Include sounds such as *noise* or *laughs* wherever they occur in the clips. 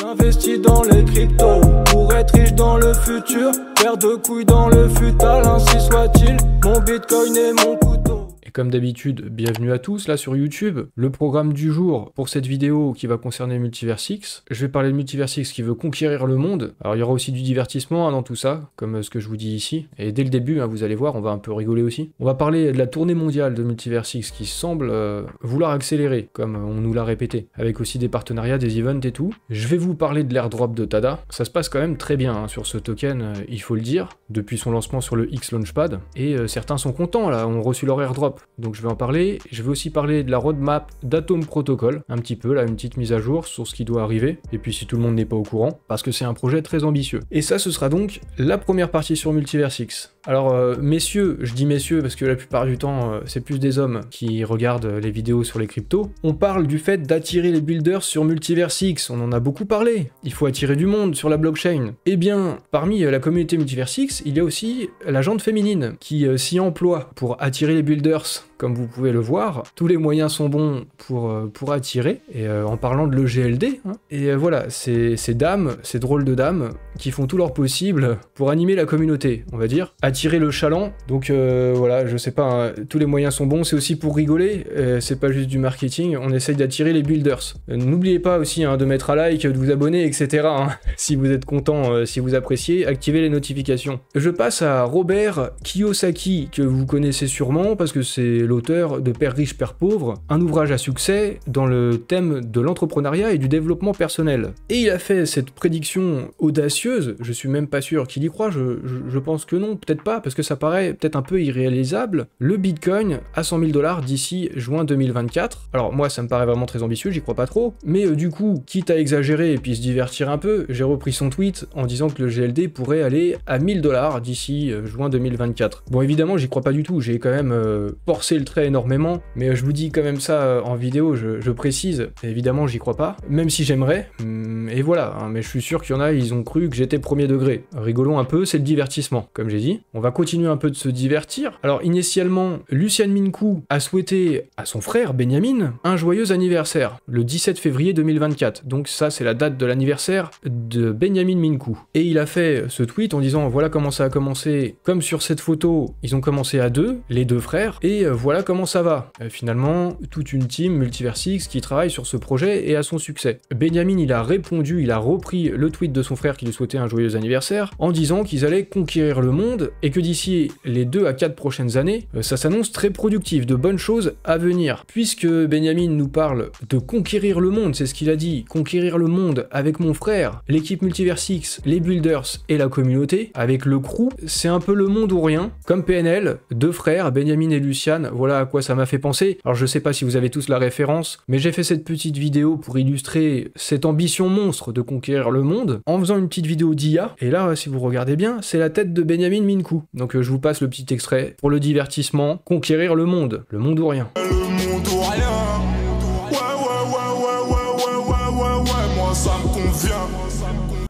J'investis dans les cryptos pour être riche dans le futur. Père de couilles dans le futal, ainsi soit-il. Mon bitcoin et mon couteau. Comme d'habitude, bienvenue à tous là sur YouTube. Le programme du jour pour cette vidéo qui va concerner Multiverse X. Je vais parler de Multiverse X qui veut conquérir le monde. Alors il y aura aussi du divertissement hein, dans tout ça, comme euh, ce que je vous dis ici. Et dès le début, hein, vous allez voir, on va un peu rigoler aussi. On va parler de la tournée mondiale de Multiverse X qui semble euh, vouloir accélérer, comme on nous l'a répété, avec aussi des partenariats, des events et tout. Je vais vous parler de l'airdrop de Tada. Ça se passe quand même très bien hein, sur ce token, euh, il faut le dire, depuis son lancement sur le X Launchpad. Et certains sont contents là, ont reçu leur airdrop. Donc je vais en parler. Je vais aussi parler de la roadmap d'Atom Protocol, un petit peu, là, une petite mise à jour sur ce qui doit arriver, et puis si tout le monde n'est pas au courant, parce que c'est un projet très ambitieux. Et ça, ce sera donc la première partie sur Multiverse X. Alors, euh, messieurs, je dis messieurs parce que la plupart du temps, euh, c'est plus des hommes qui regardent les vidéos sur les cryptos. On parle du fait d'attirer les builders sur Multiverse On en a beaucoup parlé. Il faut attirer du monde sur la blockchain. Eh bien, parmi euh, la communauté Multiverse il y a aussi la gente féminine qui s'y emploie pour attirer les builders. Comme vous pouvez le voir, tous les moyens sont bons pour, pour attirer. Et en parlant de l'EGLD, hein. et voilà, ces, ces dames, ces drôles de dames, qui font tout leur possible pour animer la communauté, on va dire, attirer le chaland. Donc euh, voilà, je sais pas, hein, tous les moyens sont bons. C'est aussi pour rigoler, euh, c'est pas juste du marketing. On essaye d'attirer les builders. Euh, n'oubliez pas aussi hein, de mettre un like, de vous abonner, etc. Hein, *laughs* si vous êtes content, si vous appréciez, activez les notifications. Je passe à Robert Kiyosaki, que vous connaissez sûrement parce que c'est l'auteur de Père riche, Père pauvre, un ouvrage à succès dans le thème de l'entrepreneuriat et du développement personnel. Et il a fait cette prédiction audacieuse, je suis même pas sûr qu'il y croit, je pense que non, peut-être parce que ça paraît peut-être un peu irréalisable, le Bitcoin à 100 000 dollars d'ici juin 2024. Alors moi, ça me paraît vraiment très ambitieux, j'y crois pas trop. Mais euh, du coup, quitte à exagérer et puis se divertir un peu, j'ai repris son tweet en disant que le GLD pourrait aller à 1000 dollars d'ici euh, juin 2024. Bon, évidemment, j'y crois pas du tout. J'ai quand même euh, forcé le trait énormément, mais je vous dis quand même ça en vidéo. Je, précise. Évidemment, j'y crois pas, même si j'aimerais. Mm, et voilà. Hein, mais je suis sûr qu'il y en a, ils ont cru que j'étais premier degré. Rigolons un peu, c'est le divertissement, comme j'ai dit. On va continuer un peu de se divertir. Alors initialement, Lucian Minkou a souhaité à son frère Benjamin un joyeux anniversaire le 17 février 2024. Donc ça c'est la date de l'anniversaire de Benjamin Minkou. Et il a fait ce tweet en disant voilà comment ça a commencé. Comme sur cette photo, ils ont commencé à deux, les deux frères, et euh, voilà comment ça va. Euh, finalement, toute une team Multiversix qui travaille sur ce projet et à son succès. Benjamin il a répondu, il a repris le tweet de son frère qui lui souhaitait un joyeux anniversaire en disant qu'ils allaient conquérir le monde et que d'ici les 2 à 4 prochaines années, euh, ça s'annonce très productif, de bonnes choses à venir. Puisque Benjamin nous parle de conquérir le monde, c'est ce qu'il a dit, conquérir le monde avec mon frère, l'équipe Multiverse X, les builders et la communauté, avec le crew, c'est un peu le monde ou rien. Comme PNL, deux frères, Benjamin et Luciane, voilà à quoi ça m'a fait penser. Alors je sais pas si vous avez tous la référence, mais j'ai fait cette petite vidéo pour illustrer cette ambition monstre de conquérir le monde en faisant une petite vidéo d'IA. Et là, si vous regardez bien, c'est la tête de Benjamin Minkou. Donc euh, je vous passe le petit extrait. Pour le divertissement, conquérir le monde, le monde ou rien.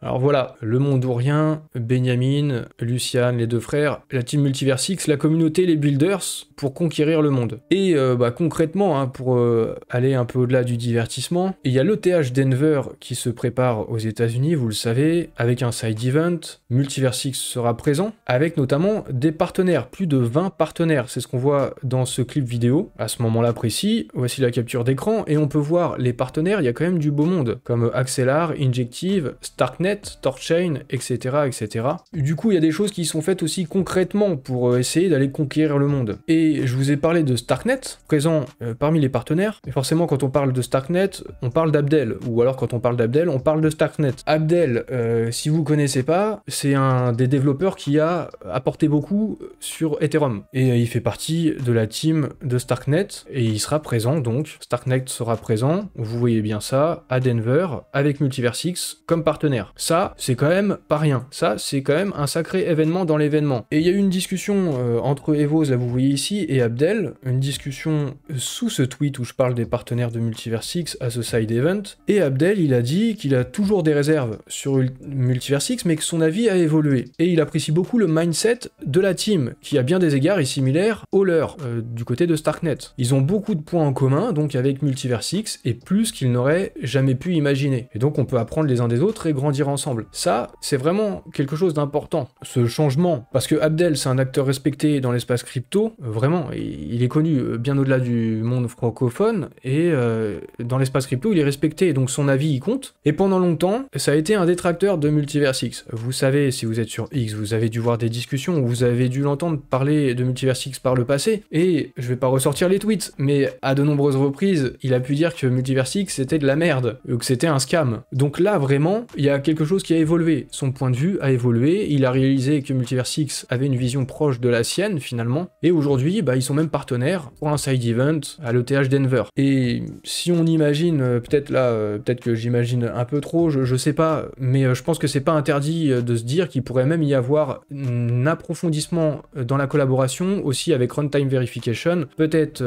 Alors voilà, le monde ou rien, Benjamin, Lucian, les deux frères, la team Multiverse la communauté, les builders, pour conquérir le monde. Et euh, bah, concrètement, hein, pour euh, aller un peu au-delà du divertissement, il y a l'ETH Denver qui se prépare aux États-Unis, vous le savez, avec un side event. Multiverse X sera présent, avec notamment des partenaires, plus de 20 partenaires. C'est ce qu'on voit dans ce clip vidéo. À ce moment-là précis, voici la capture d'écran et on peut voir les partenaires, il y a quand même du beau monde, comme Accelar, Injective, Starknet, torch Torchain, etc., etc. Du coup, il y a des choses qui sont faites aussi concrètement pour euh, essayer d'aller conquérir le monde. Et je vous ai parlé de Starknet, présent euh, parmi les partenaires. Et forcément, quand on parle de Starknet, on parle d'Abdel. Ou alors, quand on parle d'Abdel, on parle de Starknet. Abdel, euh, si vous connaissez pas, c'est un des développeurs qui a apporté beaucoup sur Ethereum. Et il fait partie de la team de Starknet. Et il sera présent donc. Starknet sera présent, vous voyez bien ça, à Denver, avec Multiverse X comme partenaire. Ça, c'est quand même pas rien. Ça, c'est quand même un sacré événement dans l'événement. Et il y a eu une discussion euh, entre Evos, là vous voyez ici, et Abdel, une discussion euh, sous ce tweet où je parle des partenaires de Multiverse X à ce side event, et Abdel, il a dit qu'il a toujours des réserves sur Multiverse X, mais que son avis a évolué. Et il apprécie beaucoup le mindset de la team, qui a bien des égards et similaires au leur, euh, du côté de Starknet. Ils ont beaucoup de points en commun, donc avec Multiverse X, et plus qu'ils n'auraient jamais pu imaginer. Et donc on peut apprendre les uns des autres et grandir ensemble ensemble. Ça, c'est vraiment quelque chose d'important, ce changement. Parce que Abdel, c'est un acteur respecté dans l'espace crypto, vraiment, il est connu euh, bien au-delà du monde francophone, et euh, dans l'espace crypto, il est respecté, donc son avis y compte. Et pendant longtemps, ça a été un détracteur de Multiverse X. Vous savez, si vous êtes sur X, vous avez dû voir des discussions, vous avez dû l'entendre parler de Multiverse X par le passé, et je vais pas ressortir les tweets, mais à de nombreuses reprises, il a pu dire que Multiverse X c'était de la merde, que c'était un scam. Donc là, vraiment, il y a quelque quelque chose qui a évolué. Son point de vue a évolué, il a réalisé que Multiverse X avait une vision proche de la sienne finalement, et aujourd'hui, bah, ils sont même partenaires pour un side event à l'ETH Denver. Et si on imagine, euh, peut-être là, euh, peut-être que j'imagine un peu trop, je, sais pas, mais euh, je pense que c'est pas interdit de se dire qu'il pourrait même y avoir un approfondissement dans la collaboration aussi avec Runtime Verification, peut-être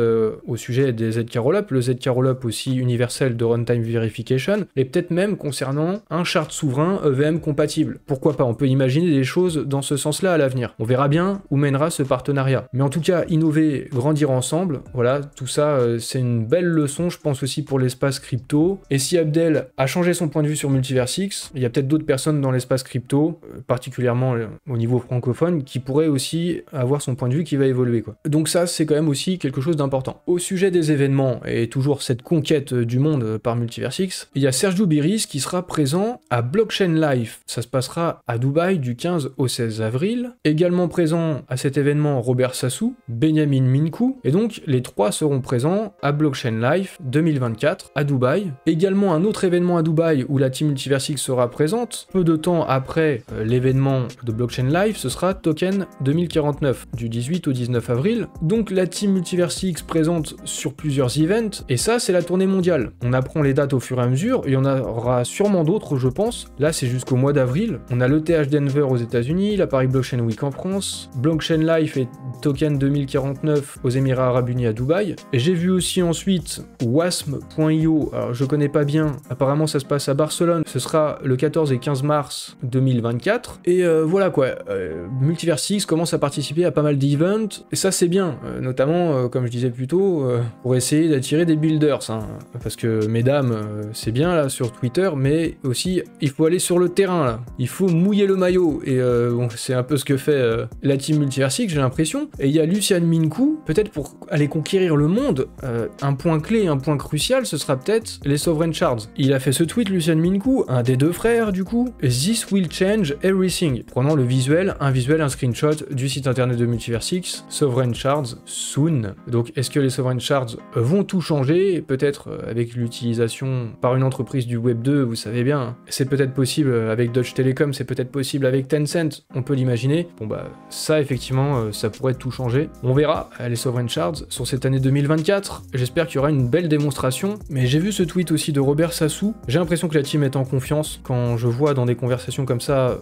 au sujet des ZK Rollup, le ZK Rollup aussi universel de Runtime Verification, et peut-être même concernant un chart souverain VM euh, EVM compatible. Pourquoi pas On peut imaginer des choses dans ce sens-là à l'avenir. On verra bien où mènera ce partenariat. Mais en tout cas, innover, grandir ensemble, voilà, tout ça, euh, c'est une belle leçon, je pense aussi pour l'espace crypto. Et si Abdel a changé son point de vue sur MultiversX, il y a peut-être d'autres personnes dans l'espace crypto, euh, particulièrement au niveau francophone, qui pourraient aussi avoir son point de vue qui va évoluer. Donc ça, c'est quand même aussi quelque chose d'important. Au sujet des événements, et toujours cette conquête du monde par Multiversix, il y a Serge Doubiris qui sera présent à Block Blockchain Life, ça se passera à Dubaï du 15 au 16 avril. Également présent à cet événement Robert Sassou, Benjamin Minkou, et donc les trois seront présents à Blockchain Life 2024 à Dubaï. Également un autre événement à Dubaï où la team Multiversique sera présente. Peu de temps après euh, l'événement de Blockchain Life, ce sera Token 2049 du 18 au 19 avril. Donc la team Multiversix présente sur plusieurs events, et ça c'est la tournée mondiale. On apprend les dates au fur et à mesure, et il y en aura sûrement d'autres je pense, Là, c'est jusqu'au mois d'avril. On a l'ETH Denver aux États-Unis, la Paris Blockchain Week en France, Blockchain Life et Token 2049 aux Émirats Arabes Unis à Dubaï. J'ai vu aussi ensuite wasm.io. Alors, je connais pas bien. Apparemment, ça se passe à Barcelone. Ce sera le 14 et 15 mars 2024. Et euh, voilà quoi. Euh, Multiverse 6 commence à participer à pas mal d'events. Et ça, c'est bien. Euh, notamment, comme je disais plus tôt, pour essayer d'attirer des builders. Hein. Parce que, mesdames, c'est bien là sur Twitter, mais aussi, il faut aller sur le terrain là. Il faut mouiller le maillot. Et euh, c'est un peu ce que fait euh, la team multiversique, j'ai l'impression. Et il y a Lucian Minkou, peut-être pour aller conquérir le monde, euh, un point clé, un point crucial, ce sera peut-être les Sovereign charts Il a fait ce tweet, Lucian Minkou, un des deux frères du coup. This will change everything. Prenons le visuel, un visuel, un screenshot du site internet de Multiversix, Sovereign charts soon. Donc est-ce que les Sovereign charts vont tout changer Peut-être avec l'utilisation par une entreprise du Web 2, vous savez bien. C'est peut-être possible avec Deutsche Telekom, c'est peut-être possible avec Tencent, on peut l'imaginer. Bon bah ça effectivement, euh, ça pourrait tout changer. On verra les Sovereign Shards sur cette année 2024. J'espère qu'il y aura une belle démonstration. Mais j'ai vu ce tweet aussi de Robert Sassou. J'ai l'impression que la team est en confiance quand je vois dans des conversations comme ça euh,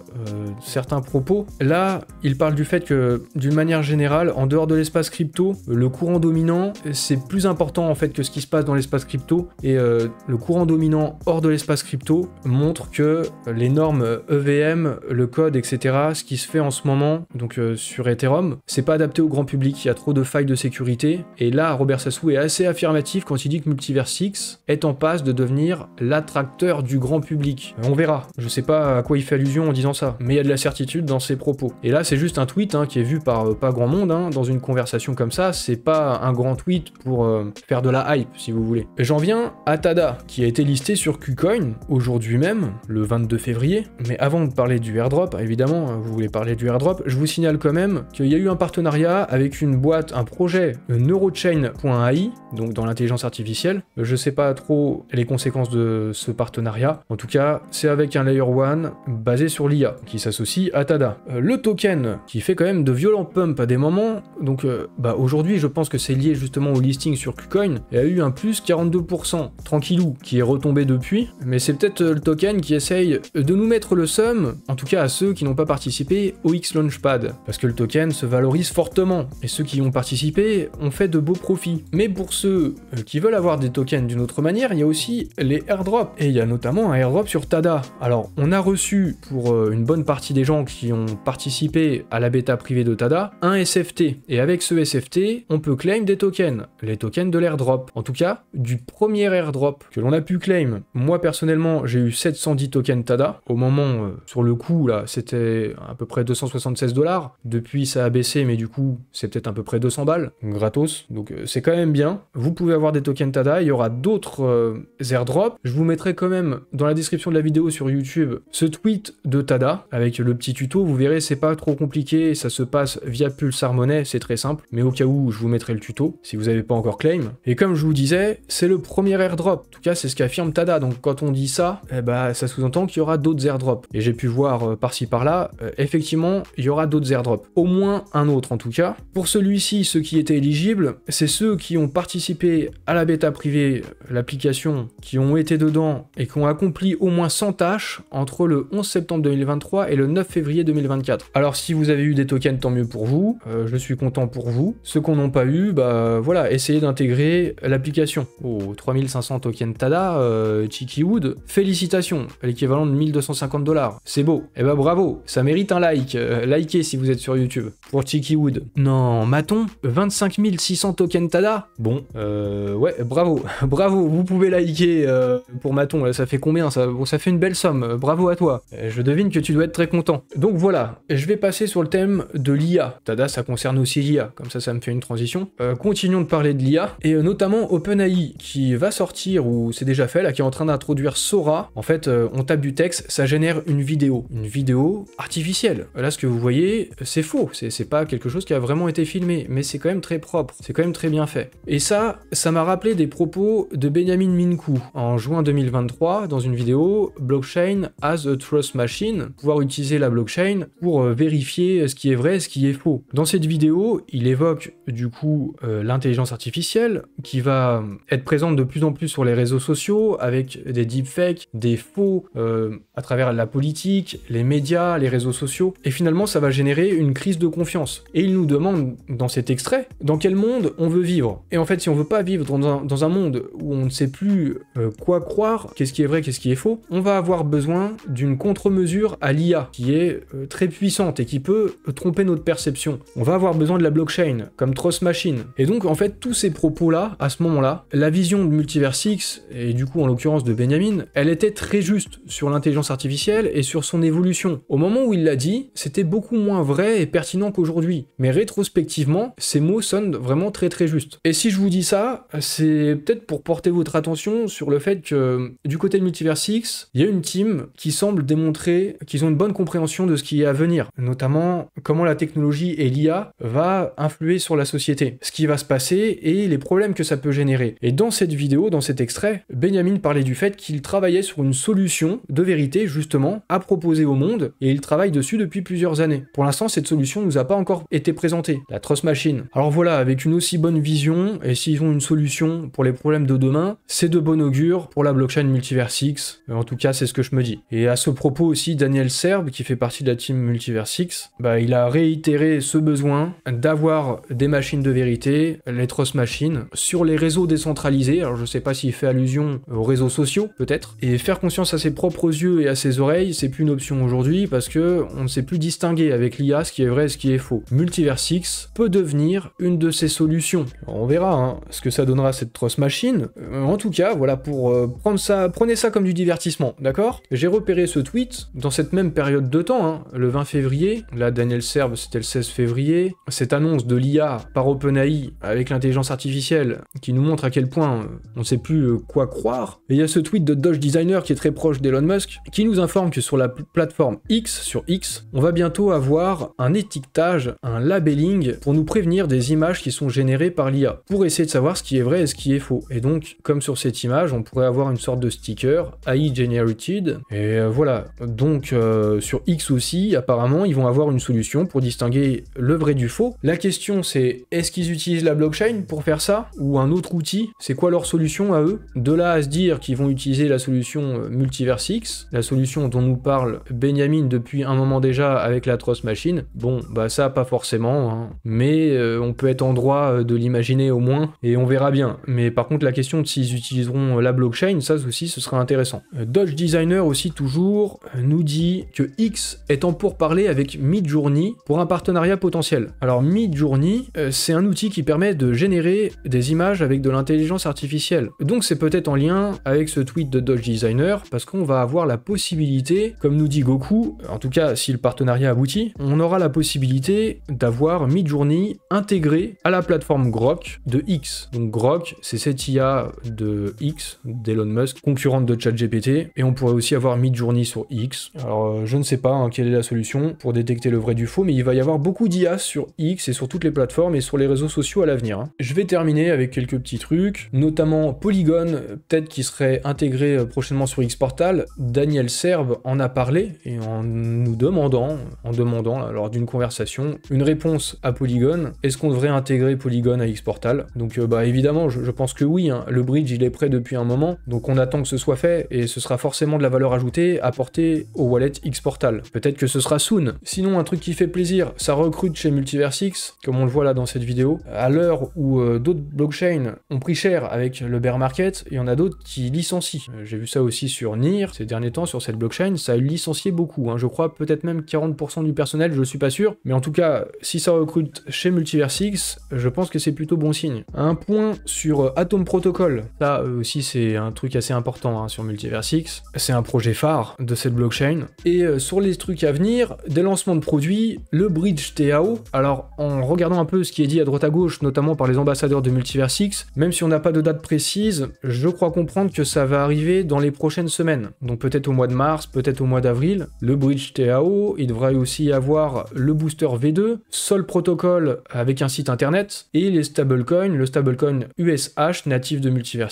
certains propos. Là, il parle du fait que d'une manière générale, en dehors de l'espace crypto, le courant dominant, c'est plus important en fait que ce qui se passe dans l'espace crypto. Et euh, le courant dominant hors de l'espace crypto montre que les normes EVM, le code, etc., ce qui se fait en ce moment, donc euh, sur Ethereum, c'est pas adapté au grand public, il y a trop de failles de sécurité. Et là, Robert Sassou est assez affirmatif quand il dit que Multiverse 6 est en passe de devenir l'attracteur du grand public. On verra, je sais pas à quoi il fait allusion en disant ça, mais il y a de la certitude dans ses propos. Et là, c'est juste un tweet hein, qui est vu par euh, pas grand monde, hein, dans une conversation comme ça, c'est pas un grand tweet pour euh, faire de la hype, si vous voulez. J'en viens à Tada, qui a été listé sur KuCoin aujourd'hui même, le 20 22 février. Mais avant de parler du airdrop, évidemment, euh, vous voulez parler du airdrop, je vous signale quand même qu'il y a eu un partenariat avec une boîte, un projet, euh, neurochain.ai, donc dans l'intelligence artificielle. Euh, je sais pas trop les conséquences de ce partenariat. En tout cas, c'est avec un layer 1 basé sur l'IA qui s'associe à Tada. le token qui fait quand même de violents pumps à des moments. Donc bah aujourd'hui, je pense que c'est lié justement au listing sur KuCoin et a eu un plus 42% tranquillou qui est retombé depuis. Mais c'est peut-être le token qui essaie de nous mettre le sum, en tout cas à ceux qui n'ont pas participé, au X Launchpad, parce que le token se valorise fortement, et ceux qui ont participé ont fait de beaux profits. Mais pour ceux euh, qui veulent avoir des tokens d'une autre manière, il y a aussi les airdrops, et il y a notamment un airdrop sur Tada. Alors, on a reçu, pour euh, une bonne partie des gens qui ont participé à la bêta privée de Tada, un SFT, et avec ce SFT, on peut claim des tokens, les tokens de l'airdrop, en tout cas, du premier airdrop que l'on a pu claim. Moi, personnellement, j'ai eu 710 tokens Tada. Au moment, euh, sur le coup, là, c'était à peu près 276 dollars. Depuis, ça a baissé, mais du coup, c'est peut-être à peu près 200 balles, gratos. Donc, euh, c'est quand même bien. Vous pouvez avoir des tokens Tada. Il y aura d'autres euh, airdrops. Je vous mettrai quand même dans la description de la vidéo sur YouTube ce tweet de Tada avec le petit tuto. Vous verrez, c'est pas trop compliqué. Ça se passe via Pulsar Money. C'est très simple. Mais au cas où, je vous mettrai le tuto si vous n'avez pas encore claim. Et comme je vous disais, c'est le premier airdrop. En tout cas, c'est ce qu'affirme Tada. Donc, quand on dit ça, eh bah, ça sous-entend qu'il y aura d'autres airdrops. Et j'ai pu voir euh, par-ci par-là, euh, effectivement, il y aura d'autres airdrops. Au moins un autre en tout cas. Pour celui-ci, ceux qui étaient éligibles, c'est ceux qui ont participé à la bêta privée, l'application, qui ont été dedans et qui ont accompli au moins 100 tâches entre le 11 septembre 2023 et le 9 février 2024. Alors si vous avez eu des tokens, tant mieux pour vous. Euh, je suis content pour vous. Ceux qu'on n'ont pas eu, bah voilà, essayez d'intégrer l'application. Oh, 3500 tokens TADA, euh, Wood, félicitations. l'équipe l'équivalent de 1250 dollars. C'est beau. Eh ben bravo, ça mérite un like. Euh, likez si vous êtes sur YouTube. Pour Tiki Wood. Non, maton 25 600 tokens Tada Bon, euh, ouais, bravo. *laughs* bravo, vous pouvez liker euh, pour maton. Ça fait combien ça Bon, ça fait une belle somme. Euh, bravo à toi. Je devine que tu dois être très content. Donc voilà, je vais passer sur le thème de l'IA. Tada, ça concerne aussi l'IA. Comme ça, ça me fait une transition. continuons de parler de l'IA. Et notamment OpenAI qui va sortir, ou c'est déjà fait, là, qui est en train d'introduire Sora. En fait, on t'a du texte, ça génère une vidéo, une vidéo artificielle. Là, ce que vous voyez, c'est faux, c'est pas quelque chose qui a vraiment été filmé, mais c'est quand même très propre, c'est quand même très bien fait. Et ça, ça m'a rappelé des propos de Benjamin Minkou en juin 2023 dans une vidéo Blockchain as a Trust Machine, pouvoir utiliser la blockchain pour euh, vérifier ce qui est vrai et ce qui est faux. Dans cette vidéo, il évoque du coup euh, l'intelligence artificielle qui va euh, être présente de plus en plus sur les réseaux sociaux avec des deepfakes, des faux euh, à travers la politique, les médias, les réseaux sociaux, et finalement ça va générer une crise de confiance. Et il nous demande dans cet extrait dans quel monde on veut vivre. Et en fait si on veut pas vivre dans un, dans un monde où on ne sait plus euh, quoi croire, qu'est-ce qui est vrai, qu'est-ce qui est faux, on va avoir besoin d'une contre-mesure à l'IA qui est euh, très puissante et qui peut tromper notre perception. On va avoir besoin de la blockchain comme Trust Machine. Et donc en fait tous ces propos-là, à ce moment-là, la vision de Multiverse X, et du coup en l'occurrence de Benjamin, elle était très juste sur l'intelligence artificielle et sur son évolution. Au moment où il l'a dit, c'était beaucoup moins vrai et pertinent qu'aujourd'hui. Mais rétrospectivement, ces mots sonnent vraiment très très justes. Et si je vous dis ça, c'est peut-être pour porter votre attention sur le fait que du côté de Multiverse X, il y a une team qui semble démontrer qu'ils ont une bonne compréhension de ce qui est à venir, notamment comment la technologie et l'IA va influer sur la société, ce qui va se passer et les problèmes que ça peut générer. Et dans cette vidéo, dans cet extrait, Benjamin parlait du fait qu'il travaillait sur une solution de vérité, justement, à proposer au monde, et il travaille dessus depuis plusieurs années. Pour l'instant, cette solution nous a pas encore été présentée, la Trust Machine. Alors voilà, avec une aussi bonne vision, et s'ils ont une solution pour les problèmes de demain, c'est de bon augure pour la blockchain Multiverse X, euh, en tout cas, c'est ce que je me dis. Et à ce propos aussi, Daniel Serbe, qui fait partie de la team Multiverse X, bah, il a réitéré ce besoin d'avoir des machines de vérité, les Trust Machines, sur les réseaux décentralisés, alors je sais pas s'il fait allusion aux réseaux sociaux, peut-être, et faire conscience à ses propres yeux et à ses oreilles, c'est plus une option aujourd'hui parce que on ne sait plus distinguer avec l'IA ce qui est vrai et ce qui est faux. Multiverse X peut devenir une de ces solutions. on verra hein, ce que ça donnera cette trosse Machine. Euh, en tout cas, voilà pour euh, prendre ça, prenez ça comme du divertissement, d'accord J'ai repéré ce tweet dans cette même période de temps, hein, le 20 février. Là, Daniel Serve, c'était le 16 février. Cette annonce de l'IA par OpenAI avec l'intelligence artificielle qui nous montre à quel point euh, on ne sait plus quoi croire. Et il y a ce tweet de Doge Designer qui est très proche des Musk, qui nous informe que sur la plateforme X, sur X, on va bientôt avoir un étiquetage, un labelling pour nous prévenir des images qui sont générées par l'IA, pour essayer de savoir ce qui est vrai et ce qui est faux. Et donc, comme sur cette image, on pourrait avoir une sorte de sticker AI generated. Et euh, voilà. Donc euh, sur X aussi, apparemment, ils vont avoir une solution pour distinguer le vrai du faux. La question c'est est-ce qu'ils utilisent la blockchain pour faire ça ou un autre outil C'est quoi leur solution à eux De là à se dire qu'ils vont utiliser la solution euh, multiversale. X, La solution dont nous parle Benjamin depuis un moment déjà avec l'Atroce Machine, bon, bah ça, pas forcément, hein. mais euh, on peut être en droit euh, de l'imaginer au moins, et on verra bien. Mais par contre, la question de s'ils utiliseront euh, la blockchain, ça aussi, ce sera intéressant. Dodge Designer aussi, toujours, nous dit que X est en pourparlers avec Midjourney pour un partenariat potentiel. Alors, Midjourney, c'est un outil qui permet de générer des images avec de l'intelligence artificielle. Donc, c'est peut-être en lien avec ce tweet de Dodge Designer, parce qu'on va avoir la possibilité, comme nous dit Goku, en tout cas si le partenariat aboutit, on aura la possibilité d'avoir Midjourney intégré à la plateforme Grok de X. Donc Grok, c'est cette IA de X, d'Elon Musk, concurrente de ChatGPT, et on pourrait aussi avoir Midjourney sur X. Alors euh, je ne sais pas hein, quelle est la solution pour détecter le vrai du faux, mais il va y avoir beaucoup d'IA sur X et sur toutes les plateformes et sur les réseaux sociaux à l'avenir. Hein. Je vais terminer avec quelques petits trucs, notamment Polygon, euh, peut-être qui serait intégré euh, prochainement sur X Portal. Daniel Serbe en a parlé et en nous demandant, en demandant lors d'une conversation, une réponse à Polygon. Est-ce qu'on devrait intégrer Polygon à Xportal Donc euh, bah évidemment, je, pense que oui. Hein. Le bridge il est prêt depuis un moment, donc on attend que ce soit fait et ce sera forcément de la valeur ajoutée apportée au wallet Xportal. Peut-être que ce sera soon. Sinon, un truc qui fait plaisir, ça recrute chez Multiversix, comme on le voit là dans cette vidéo. À l'heure où euh, d'autres blockchains ont pris cher avec le bear market, il y en a d'autres qui licencient. Euh, j'ai vu ça aussi sur NIR, ces derniers temps sur cette blockchain, ça a licencié beaucoup. Hein. Je crois peut-être même 40% du personnel, je ne suis pas sûr. Mais en tout cas, si ça recrute chez Multiversix, je pense que c'est plutôt bon signe. Un point sur euh, Atom Protocol. Ça aussi, c'est un truc assez important hein, sur Multiversix. C'est un projet phare de cette blockchain. Et euh, sur les trucs à venir, des lancements de produits, le bridge TAO. Alors, en regardant un peu ce qui est dit à droite à gauche, notamment par les ambassadeurs de Multiversix, même si on n'a pas de date précise, je crois comprendre que ça va arriver dans les prochaines semaines. Donc peut-être au mois de mars, peut-être au mois d'avril, le bridge TAO, il devrait aussi y avoir le booster V2, Sol Protocol avec un site internet, et les stablecoins, le stablecoin USH natif de Multiverse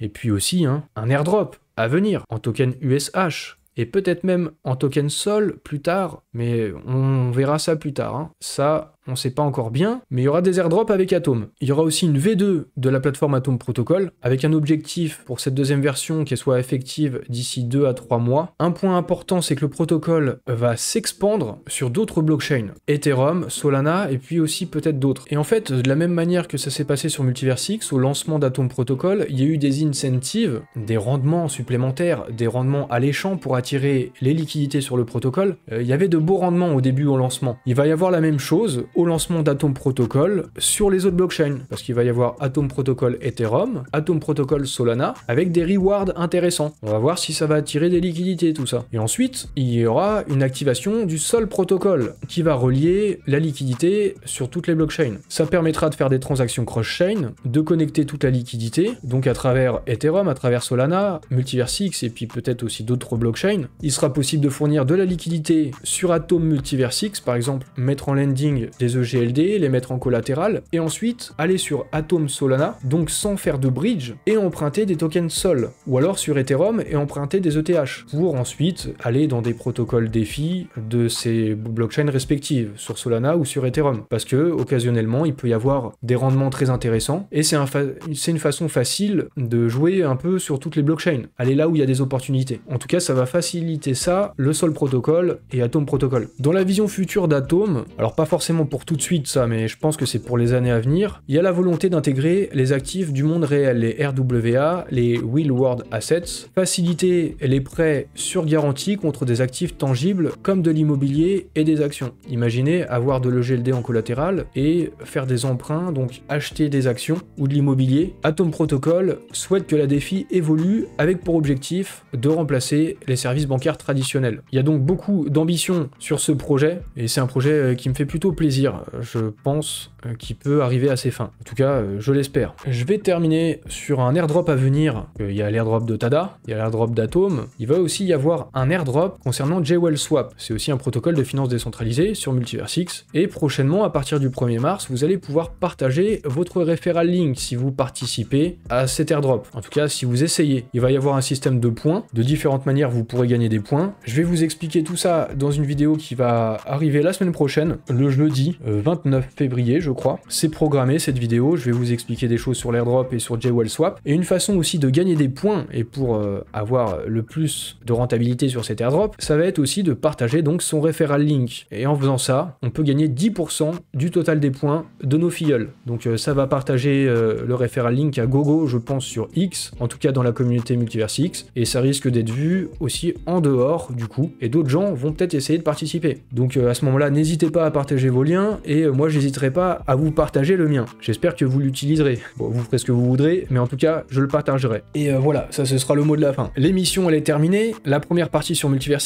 et puis aussi hein, un airdrop à venir en token USH et peut-être même en token sol plus tard, mais on verra ça plus tard. Hein. Ça, on sait pas encore bien, mais il y aura des airdrops avec Atom. Il y aura aussi une V2 de la plateforme Atom Protocol, avec un objectif pour cette deuxième version qu'elle soit effective d'ici 2 à 3 mois. Un point important, c'est que le protocole va s'expandre sur d'autres blockchains, Ethereum, Solana, et puis aussi peut-être d'autres. Et en fait, de la même manière que ça s'est passé sur Multiverse X, au lancement d'Atom Protocol, il y a eu des incentives, des rendements supplémentaires, des rendements alléchants pour attirer les liquidités sur le protocole. Euh, il y avait de beaux rendements au début au lancement. Il va y avoir la même chose au lancement d'Atom Protocol sur les autres blockchains, parce qu'il va y avoir Atom Protocol Ethereum, Atom Protocol Solana, avec des rewards intéressants. On va voir si ça va attirer des liquidités, tout ça. Et ensuite, il y aura une activation du Sol Protocol, qui va relier la liquidité sur toutes les blockchains. Ça permettra de faire des transactions cross-chain, de connecter toute la liquidité, donc à travers Ethereum, à travers Solana, Multiverse X, et puis peut-être aussi d'autres blockchains. Il sera possible de fournir de la liquidité sur Atom Multiverse par exemple, mettre en lending des EGLD, e les mettre en collatéral, et ensuite aller sur Atom Solana, donc sans faire de bridge, et emprunter des tokens Sol, ou alors sur Ethereum et emprunter des ETH, pour ensuite aller dans des protocoles défi de ces blockchains respectives, sur Solana ou sur Ethereum, parce que occasionnellement il peut y avoir des rendements très intéressants, et c'est une façon facile de jouer un peu sur toutes les blockchains, aller là où il y a des opportunités. En tout cas, ça va faciliter ça, le Sol protocole et Atom Protocol. Dans la vision future d'Atom, alors pas forcément pour tout de suite ça, mais je pense que c'est pour les années à venir, il y a la volonté d'intégrer les actifs du monde réel, les RWA, les Will World Assets, faciliter les prêts sur garantie contre des actifs tangibles comme de l'immobilier et des actions. Imaginez avoir de l'EGLD en collatéral et faire des emprunts, donc acheter des actions ou de l'immobilier. Atom Protocol souhaite que la défi évolue avec pour objectif de remplacer les services bancaires traditionnels. Il y a donc beaucoup d'ambition sur ce projet et c'est un projet euh, qui me fait plutôt plaisir je pense, euh, qu'il peut arriver à ses fins. En tout cas, euh, je l'espère. Je vais terminer sur un airdrop à venir. Euh, il y a l'airdrop de Tada, il y a l'airdrop d'Atom. Il va aussi y avoir un airdrop concernant Well Swap. C'est aussi un protocole de finance décentralisée sur Multiverse Et prochainement, à partir du 1er mars, vous allez pouvoir partager votre référal link si vous participez à cet airdrop. En tout cas, si vous essayez. Il va y avoir un système de points. De différentes manières, vous pourrez gagner des points. Je vais vous expliquer tout ça dans une vidéo qui va arriver la semaine prochaine, le jeudi. 29 euh, février, je crois. C'est programmé cette vidéo, je vais vous expliquer des choses sur l'airdrop et sur JWell Swap. Et une façon aussi de gagner des points et pour euh, avoir le plus de rentabilité sur cet airdrop, ça va être aussi de partager donc son referral link. Et en faisant ça, on peut gagner 10% du total des points de nos filleuls. Donc euh, ça va partager le referral link à gogo, je pense, sur X, en tout cas dans la communauté Multiverse X, et ça risque d'être vu aussi en dehors du coup, et d'autres gens vont peut-être essayer de participer. Donc à ce moment-là, n'hésitez pas à partager vos liens et euh, moi j'hésiterai pas à vous partager le mien. J'espère que vous l'utiliserez. vous ferez ce que vous voudrez, mais en tout cas, je le partagerai. Et euh, voilà, ça ce sera le mot de la fin. L'émission elle est terminée. La première partie sur Multivers,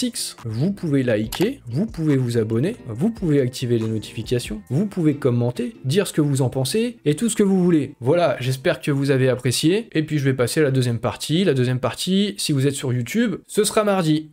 vous pouvez liker, vous pouvez vous abonner, vous pouvez activer les notifications, vous pouvez commenter, dire ce que vous en pensez et tout ce que vous voulez. Voilà, j'espère que vous avez apprécié. Et puis je vais passer à la deuxième partie. La deuxième partie, si vous êtes sur YouTube, ce sera mardi.